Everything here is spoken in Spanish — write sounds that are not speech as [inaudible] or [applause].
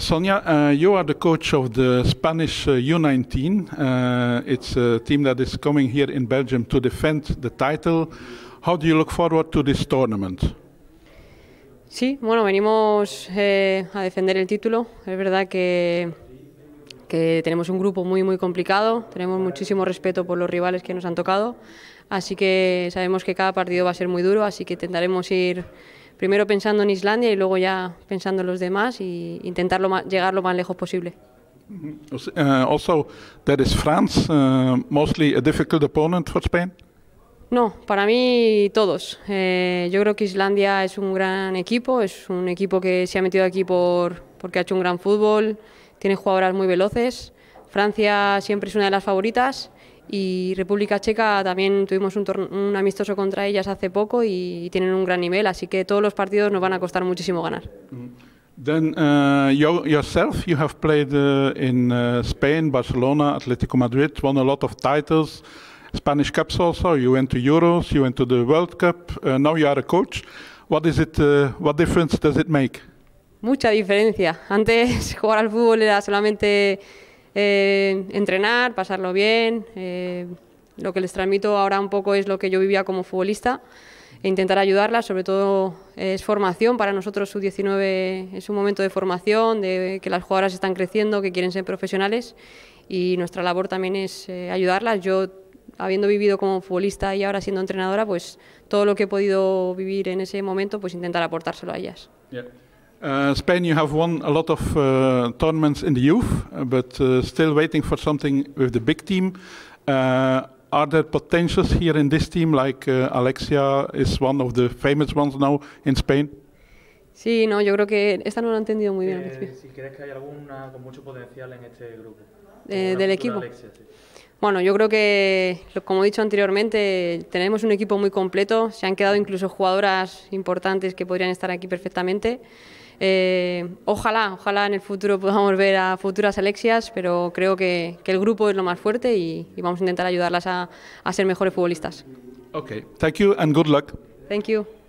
Sonia, tú uh, you are the coach of the Spanish U19. Uh, uh, it's a team that is coming here in Belgium to defend the title. How do you look forward to this tournament? Sí, bueno, venimos eh, a defender el título. Es verdad que, que tenemos un grupo muy, muy complicado. Tenemos muchísimo respeto por los rivales que nos han tocado. Así que sabemos que cada partido va a ser muy duro, así que intentaremos ir primero pensando en Islandia y luego ya pensando en los demás e intentar llegar lo más lejos posible. Mm-hmm. also, uh, there is France, uh, mostly a difficult opponent for Spain. No, para mí todos. Eh, yo creo que Islandia es un gran equipo, es un equipo que se ha metido aquí por, porque ha hecho un gran fútbol, tiene jugadoras muy veloces. Francia siempre es una de las favoritas y República Checa también tuvimos un, amistoso contra ellas hace poco y tienen un gran nivel, así que todos los partidos nos van a costar muchísimo ganar. Mm-hmm. Then uh, you, yourself, you have played uh, in uh, Spain, Barcelona, Atlético Madrid, won a lot of titles, Spanish Cups also. You went to Euros, you went to the World Cup. Uh, now you are a coach. What is it? what difference does it make? Mucha diferencia. Antes [laughs] jugar al fútbol era solamente eh, entrenar, pasarlo bien. Eh, lo que les transmito ahora un poco es lo que yo vivía como futbolista e intentar ayudarlas, sobre todo eh, es formación, para nosotros Su 19 es un momento de formación, de que las jugadoras están creciendo, que quieren ser profesionales y nuestra labor también es ayudarlas. Yo, habiendo vivido como futbolista y ahora siendo entrenadora, pues todo lo que he podido vivir en ese momento, pues intentar aportárselo a ellas. Uh, Spain, you have won a lot of uh, tournaments in the youth, uh, but uh, still waiting for something with the big team. Uh, are there potentials here in this team, like Alexia is one of the famous ones now in Spain? Sí, no, yo creo que esta no lo han entendido muy bien. Eh, si crees que hay alguna con mucho potencial en este grupo. Eh, del equipo. Alexia, sí. Bueno, yo creo que, como he dicho anteriormente, tenemos un equipo muy completo. Se han quedado incluso jugadoras importantes que podrían estar aquí perfectamente. Eh, ojalá, ojalá en el futuro podamos ver a futuras Alexias, pero creo que, el grupo es lo más fuerte y, vamos a intentar ayudarlas a, a, ser mejores futbolistas. Okay, thank you and good luck. Thank you.